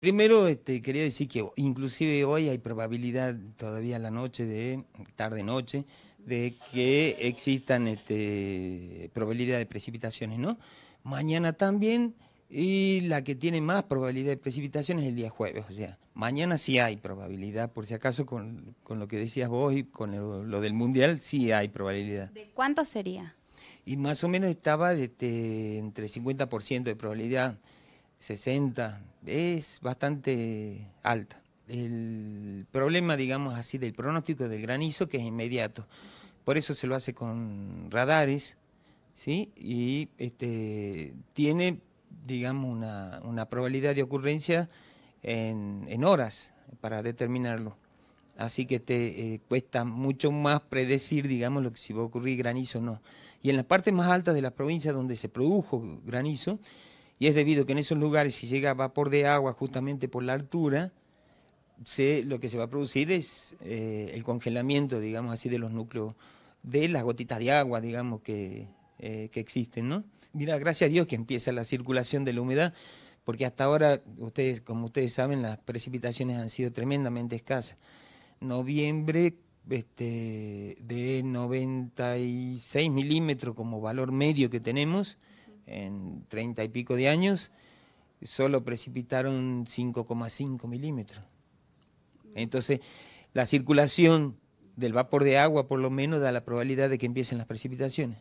Primero, este, quería decir que inclusive hoy hay probabilidad, todavía la noche, de tarde-noche, de que existan este, probabilidad de precipitaciones, ¿no? Mañana también, y la que tiene más probabilidad de precipitaciones es el día jueves, o sea, mañana sí hay probabilidad, por si acaso con, lo que decías vos y con lo del Mundial, sí hay probabilidad. ¿De cuánto sería? Y más o menos estaba de este, entre 50% de probabilidad. 60, es bastante alta. El problema, digamos así, del pronóstico del granizo, que es inmediato. Por eso se lo hace con radares, ¿sí? Y este, tiene, digamos, una, probabilidad de ocurrencia en, en, horas para determinarlo. Así que te eh, cuesta mucho más predecir, digamos, lo que si va a ocurrir granizo o no. Y en las partes más altas de la provincia donde se produjo granizo, y es debido que en esos lugares, si llega vapor de agua justamente por la altura, lo que se va a producir es eh, el congelamiento, digamos así, de los núcleos, de las gotitas de agua, digamos, que, eh, que existen, ¿no? Mira, gracias a Dios que empieza la circulación de la humedad, porque hasta ahora, ustedes, como ustedes saben, las precipitaciones han sido tremendamente escasas. Noviembre este, de 96 milímetros como valor medio que tenemos, en treinta y pico de años, solo precipitaron 5,5 milímetros. Entonces, la circulación del vapor de agua por lo menos da la probabilidad de que empiecen las precipitaciones.